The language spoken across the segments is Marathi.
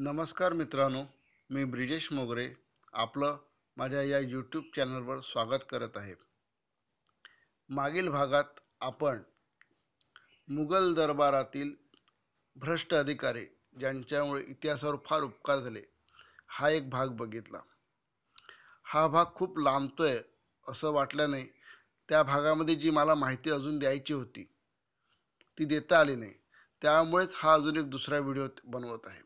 नमस्कार मित्रांनो मी ब्रिजेश मोगरे आपलं माझ्या या यूट्यूब चॅनलवर स्वागत करत आहे मागील भागात आपण मुघल दरबारातील भ्रष्ट अधिकारी ज्यांच्यामुळे इतिहासावर फार उपकार झाले हा एक भाग बघितला हा भाग खूप लांबतोय असं वाटल्याने त्या भागामध्ये जी मला माहिती अजून द्यायची होती ती देता आली नाही त्यामुळेच हा अजून एक दुसरा व्हिडिओ बनवत आहे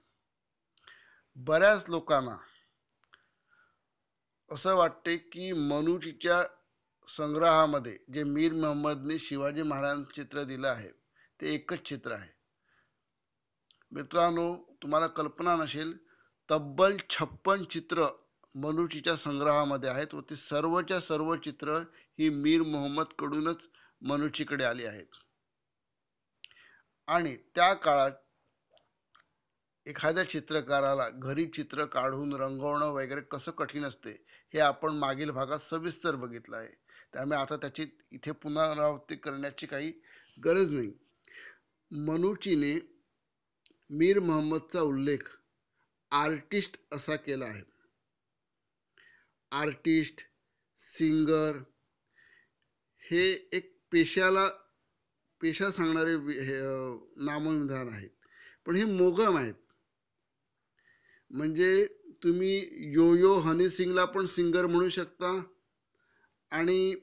बऱ्याच लोकांना असं वाटते की मनुजीच्या संग्रहामध्ये जे मीर मोहम्मदने शिवाजी महाराज चित्र दिलं आहे ते एकच चित्र आहे मित्रांनो तुम्हाला कल्पना नसेल तब्बल छप्पन चित्र मनुजीच्या संग्रहामध्ये आहेत व ती सर्वच्या सर्व चित्र ही मीर मोहम्मदकडूनच मनुजीकडे आली आहेत आणि त्या काळात एखाद्या चित्रकाराला घरी चित्र काढून रंगवणं वगैरे कसं कठीण असते हे आपण मागील भागात सविस्तर बघितलं आहे त्यामुळे आता त्याची इथे पुनरावृत्ती करण्याची काही गरज नाही मनुचीने मीर मोहम्मदचा उल्लेख आर्टिस्ट असा केला आहे आर्टिस्ट सिंगर हे एक पेशाला पेशा सांगणारे नामनिधान आहेत पण हे मोगम आहेत म्हणजे तुम्ही यो यो हनी सिंगला पण सिंगर म्हणू शकता आणि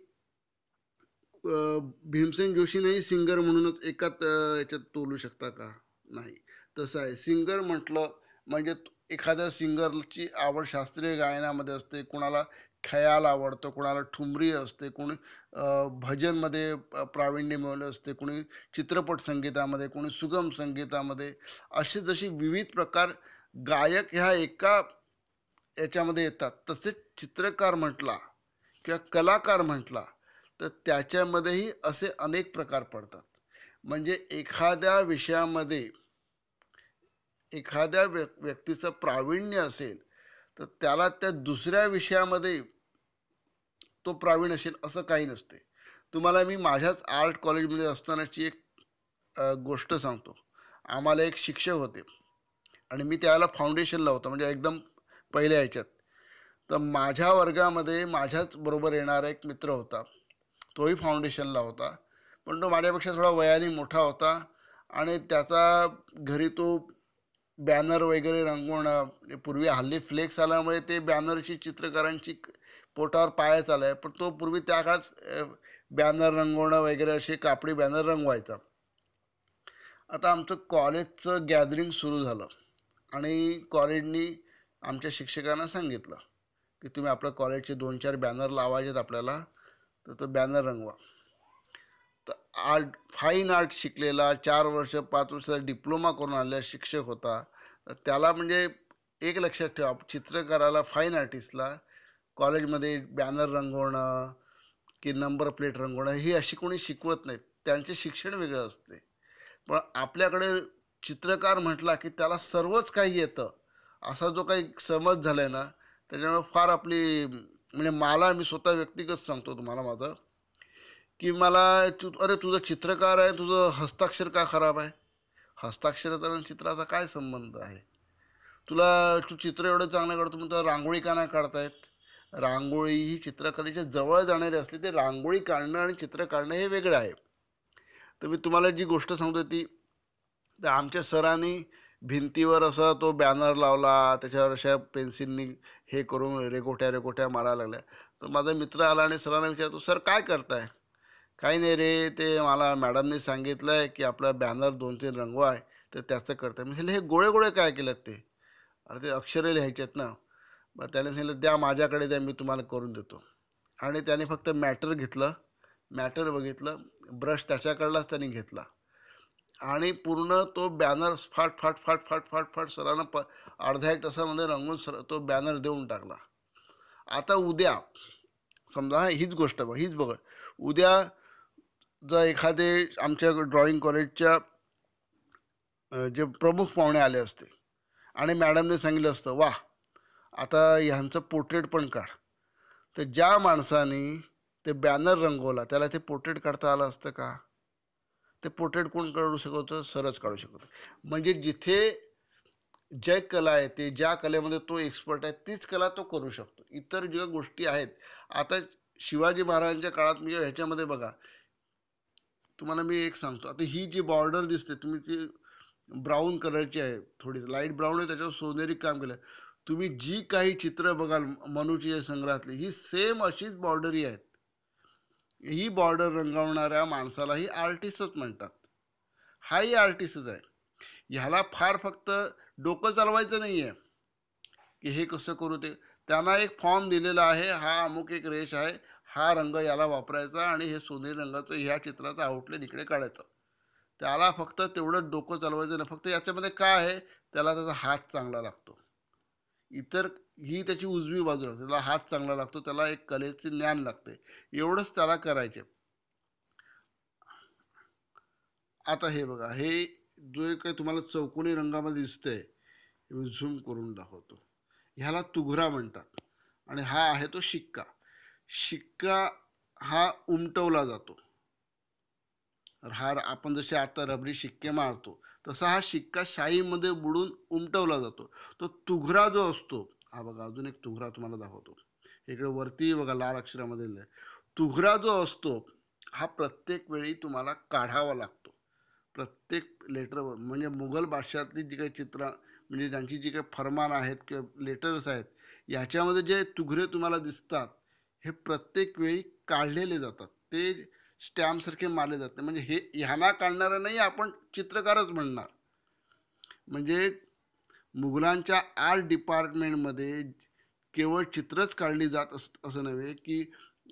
भीमसेन जोशीनेही सिंगर म्हणूनच एकाच याच्यात तोलू शकता का नाही तसं आहे सिंगर म्हटलं म्हणजे एखाद्या सिंगरची आवड शास्त्रीय गायनामध्ये असते कुणाला खयाल आवडतो कोणाला ठुमरी असते कुणी भजनमध्ये प्रावीण्य मिळवले असते कोणी चित्रपट संगीतामध्ये कोणी सुगम संगीतामध्ये असे जशी विविध प्रकार गायक ह्या एका याच्यामध्ये येतात तसेच चित्रकार म्हटला किंवा कलाकार म्हटला तर त्याच्यामध्येही असे अनेक प्रकार पडतात म्हणजे एखाद्या विषयामध्ये एखाद्या व्य व्यक्तीचं प्रावीण्य असेल तर त्याला त्या दुसऱ्या विषयामध्ये तो प्रावीण असेल असं काही नसते तुम्हाला मी माझ्याच आर्ट कॉलेजमध्ये असतानाची एक गोष्ट सांगतो आम्हाला एक शिक्षक होते आणि मी त्याला फाउंडेशनला होतो म्हणजे एकदम पहिल्या ह्याच्यात तर माझ्या वर्गामध्ये माझ्याच बरोबर येणारा एक मित्र होता तोही फाउंडेशनला होता पण तो माझ्यापेक्षा थोडा वयाने मोठा होता आणि त्याचा घरी तो बॅनर वगैरे रंगवणं पूर्वी हल्ली फ्लेक्स आल्यामुळे ते बॅनरची चित्रकारांची पोटावर पायाच आलं आहे पण तो पूर्वी त्या काळात बॅनर रंगवणं वगैरे असे कापडी बॅनर रंगवायचा आता आमचं कॉलेजचं गॅदरिंग सुरू झालं आणि कॉलेजनी आमच्या शिक्षकांना सांगितलं की तुम्ही आपल्या कॉलेजचे दोन चार बॅनर लावायचेत आपल्याला तर तो बॅनर रंगवा तर आर्ट फाईन आर्ट शिकलेला चार वर्ष पाच वर्ष डिप्लोमा करून आलेला शिक्षक होता तर त्याला म्हणजे एक लक्षात ठेवा चित्रकाराला फाईन आर्टिस्टला कॉलेजमध्ये बॅनर रंगवणं की नंबर प्लेट रंगवणं ही अशी कोणी शिकवत नाहीत त्यांचे शिक्षण वेगळं असते पण आपल्याकडे चित्रकार म्हटला की त्याला सर्वच काही येतं असा जो काही समज झाला आहे ना त्याच्यामुळे फार आपली म्हणजे मला मी स्वतः व्यक्तिगत सांगतो तुम्हाला माझं की मला तु अरे तुझं चित्रकार आहे तुझं हस्ताक्षर का खराब आहे हस्ताक्षराचा आणि चित्राचा काय संबंध आहे तुला तू चित्र एवढं चांगलं काढतो म्हणतो रांगोळी का नाही काढतायत रांगोळी ही चित्रकलेच्या जवळ जाणारी असली ते रांगोळी काढणं आणि चित्र काढणं हे वेगळं आहे तर मी तुम्हाला जी गोष्ट सांगतो ती तर आमच्या सरांनी भिंतीवर असा तो बॅनर लावला त्याच्यावर अशा पेन्सिलनी हे करून रेगोट्या रेगोट्या मारायला लागल्या तर माझा मित्र आला आणि सरांना विचारतो सर काय करताय काही नाही रे ते मला मॅडमने सांगितलं आहे की आपला बॅनर दोन तीन रंगवा आहे तर त्याचं करताय सांगितलं हे गोळे गोळे काय केलं ते अरे ते अक्षरे लिहायचेत ना मग त्याने सांगितलं द्या माझ्याकडे द्या मी तुम्हाला करून देतो आणि त्याने फक्त मॅटर घेतलं मॅटर बघितलं ब्रश त्याच्याकडलाच त्याने घेतला आणि पूर्ण तो बॅनर फाट फाट फाट फाट फाट फाट सरांना प अर्ध्या एक तासामध्ये रंगून सर तो बॅनर देऊन टाकला आता उद्या समजा हीच गोष्ट बघ हीच बघ उद्या जर एखादे आमच्या ड्रॉइंग कॉलेजच्या जे प्रमुख पाहुणे आले असते आणि मॅडमने सांगितलं असतं वा आता ह्यांचं पोर्ट्रेट पण काढ तर ज्या माणसाने ते बॅनर रंगवला त्याला ते पोर्ट्रेट काढता आलं असतं का ते पोर्ट्रेट कोण काढू होतं सरच काढू शकतो म्हणजे जिथे जे कला आहे ते ज्या कलेमध्ये तो एक्सपर्ट आहे तीच कला तो करू शकतो इतर ज्या गोष्टी आहेत आता शिवाजी महाराजांच्या काळात म्हणजे ह्याच्यामध्ये बघा तुम्हाला मी एक सांगतो आता ही जी बॉर्डर दिसते तुम्ही ती ब्राऊन कलरची आहे थोडी लाईट ब्राऊन आहे त्याच्यावर सोनेरी काम केलं तुम्ही जी काही चित्र बघाल मनुची संग्रहातली ही सेम अशीच बॉर्डरी आहेत ही बॉर्डर रंगवणाऱ्या माणसालाही आर्टिस्टच म्हणतात हाही आर्टिस्टच आहे ह्याला फार फक्त डोकं चालवायचं नाही आहे की हे कसं करू ते त्यांना एक फॉर्म दिलेला आहे हा अमुक एक रेश आहे हा रंग याला वापरायचा आणि हे सोनेरी रंगाचं ह्या चित्राचं आउटलेन इकडे काढायचं त्याला फक्त तेवढं डोकं चालवायचं नाही फक्त याच्यामध्ये काय आहे त्याला त्याचा हात चांगला लागतो इतर ही त्याची उजवी बाजू लागते त्याला हात चांगला लागतो त्याला एक कलेचे ज्ञान लागते एवढंच त्याला करायचे आता हे बघा हे जो काही तुम्हाला चौकोनी रंगामध्ये दिसतंय मी झूम करून दाखवतो ह्याला तुघरा म्हणतात आणि हा आहे तो शिक्का शिक्का हा उमटवला जातो हार आपण जसे आता रबरी शिक्के मारतो तसा हा शिक्का शाईमध्ये बुडून उमटवला जातो तो तुघरा जो असतो हा बघा अजून एक तुघरा तुम्हाला दाखवतो इकडे वरती बघा लाल अक्षरामध्ये तुघरा जो असतो हा प्रत्येक वेळी तुम्हाला काढावा लागतो प्रत्येक लेटरवर म्हणजे मुघल भाषातली जी काही चित्र म्हणजे ज्यांची जी काही फरमान आहेत किंवा लेटर्स आहेत याच्यामध्ये जे तुघरे तुम्हाला दिसतात हे प्रत्येक वेळी काढलेले जातात ते स्टॅम्पसारखे मारले जाते म्हणजे हे ह्यांना काढणारा नाही आपण चित्रकारच म्हणणार म्हणजे मुघलांच्या आर्ट डिपार्टमेंटमध्ये केवळ चित्रच काढली जात अस असं नव्हे की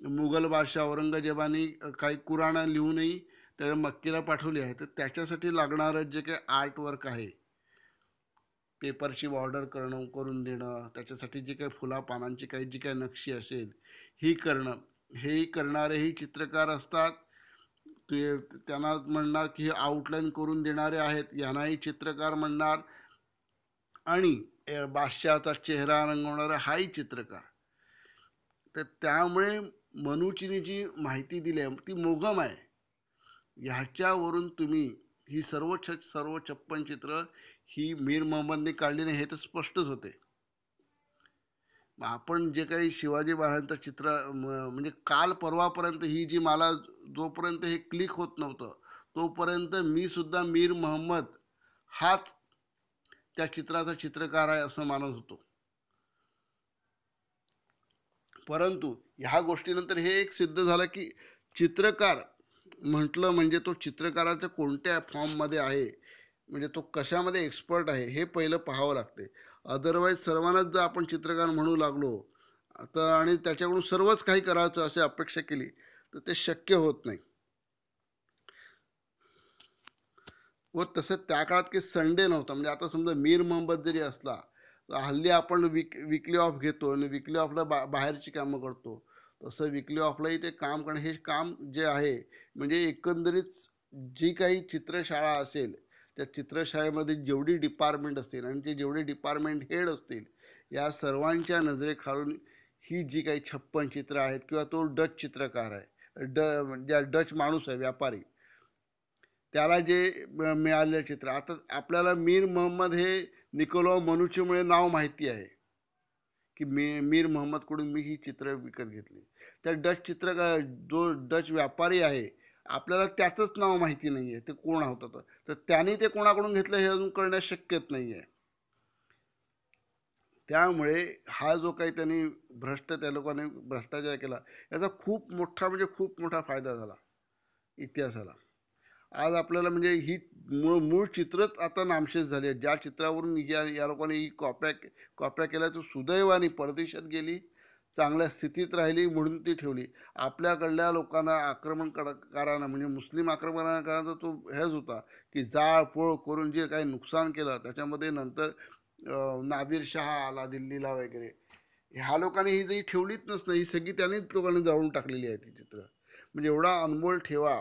मुघल बादशाह औरंगजेबाने काही कुराणं लिहूनही त्यावेळे मक्कीला पाठवली आहे तर त्याच्यासाठी लागणारं जे काही आर्ट वर्क आहे पेपरची ऑर्डर करणं करून देणं त्याच्यासाठी जी काही फुला पानांची काही जी काही नक्षी असेल ही करणं हे करणारेही चित्रकार असतात ते त्यांना म्हणणार की हे आउटलाईन करून देणारे आहेत यांनाही चित्रकार म्हणणार आणि बादशाचा चेहरा रंगवणारा हाही चित्रकार तर त्यामुळे मनुचीने जी माहिती दिली आहे ती मोघम आहे ह्याच्यावरून तुम्ही ही सर्व छ सर्व छप्पन चित्र ही मीर मोहम्मदने काढली नाही हे तर स्पष्टच होते आपण जे काही शिवाजी महाराजांचा चित्र म्हणजे काल परवापर्यंत ही जी मला जोपर्यंत हे क्लिक होत नव्हतं तोपर्यंत मी सुद्धा मीर मोहम्मद हाच त्या चित्राचा चित्रकार आहे असं मानत होतो परंतु ह्या गोष्टीनंतर हे एक सिद्ध झालं की चित्रकार म्हटलं म्हणजे तो चित्रकाराच्या कोणत्या फॉर्ममध्ये आहे म्हणजे तो कशामध्ये एक्सपर्ट आहे हे पहिलं पाहावं लागते अदरवाईज सर्वांनाच जर आपण चित्रकार म्हणू लागलो तर आणि त्याच्याकडून सर्वच काही करायचं असे अपेक्षा केली तर ते शक्य होत नाही व तसं त्या काळात काही संडे नव्हता म्हणजे आता समजा मीर मोहम्मद जरी असला तर हल्ली आपण विक विकली ऑफ घेतो आणि विकली ऑफला बा बाहेरची कामं करतो तसं विकली ऑफलाही ते काम करणं हे काम जे आहे म्हणजे एकंदरीत जी काही चित्रशाळा असेल त्या चित्रशाळेमध्ये जेवढी डिपार्टमेंट असतील आणि ते जेवढे डिपार्टमेंट हेड असतील या सर्वांच्या नजरेखालून ही जी काही छप्पन चित्रं आहेत किंवा तो डच चित्रकार आहे ड ज्या डच माणूस आहे व्यापारी त्याला जे मिळालेलं चित्र आता आपल्याला मीर मोहम्मद हे निकोलो मनुचीमुळे नाव माहिती आहे की मी मीर मोहम्मदकडून मी ही चित्र विकत घेतली त्या डच चित्र जो डच व्यापारी आहे आपल्याला त्याचंच नाव माहिती नाही आहे ते कोण होतं तर त्याने ते कोणाकडून घेतलं हे अजून कळण्यास शक्यच नाही आहे त्यामुळे हा जो काही त्यांनी भ्रष्ट त्या लोकांनी भ्रष्टाचार केला याचा खूप मोठा म्हणजे खूप मोठा फायदा झाला इतिहासाला आज आपल्याला म्हणजे ही मूळ मूळ चित्रच आता नामशेष झाले ज्या चित्रावरून या या लोकांनी ही कॉप्या कॉप्या केल्या तो सुदैवाने परदेशात गेली चांगल्या स्थितीत राहिली म्हणून ती ठेवली आपल्याकडल्या लोकांना आक्रमण करणं म्हणजे मुस्लिम आक्रमणकारांचा तो हेच होता की जाळपोळ करून जे काही नुकसान केलं त्याच्यामध्ये नंतर नादिर शहा आला दिल्लीला वगैरे ह्या लोकांनी ही जरी ठेवलीच नसतं ही सगळी त्यांनीच लोकांनी जाळून टाकलेली आहे ती चित्र म्हणजे एवढा अनमोल ठेवा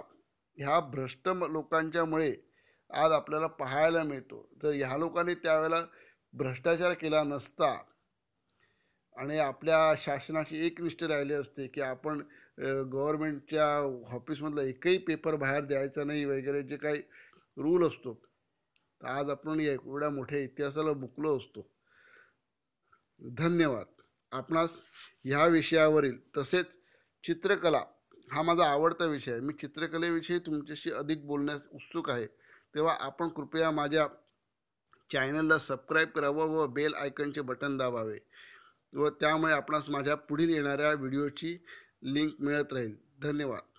ह्या भ्रष्ट लोकांच्यामुळे आज आपल्याला पाहायला मिळतो जर ह्या लोकांनी त्यावेळेला भ्रष्टाचार केला नसता आणि आपल्या शासनाशी एक राहिले राहिली असते की आपण गव्हर्मेंटच्या ऑफिसमधला एकही पेपर बाहेर द्यायचा नाही वगैरे जे काही रूल असतो तर आज आपण एवढ्या मोठ्या इतिहासाला बुकलो असतो धन्यवाद आपणास ह्या विषयावरील तसेच चित्रकला हा माझा आवडता विषय आहे मी चित्रकलेविषयी तुमच्याशी अधिक बोलण्यास उत्सुक आहे तेव्हा आपण कृपया माझ्या चॅनलला सबस्क्राईब करावं व बेल आयकनचे बटन दाबावे व त्यामुळे आपणास माझ्या पुढील येणाऱ्या व्हिडिओची लिंक मिळत राहील धन्यवाद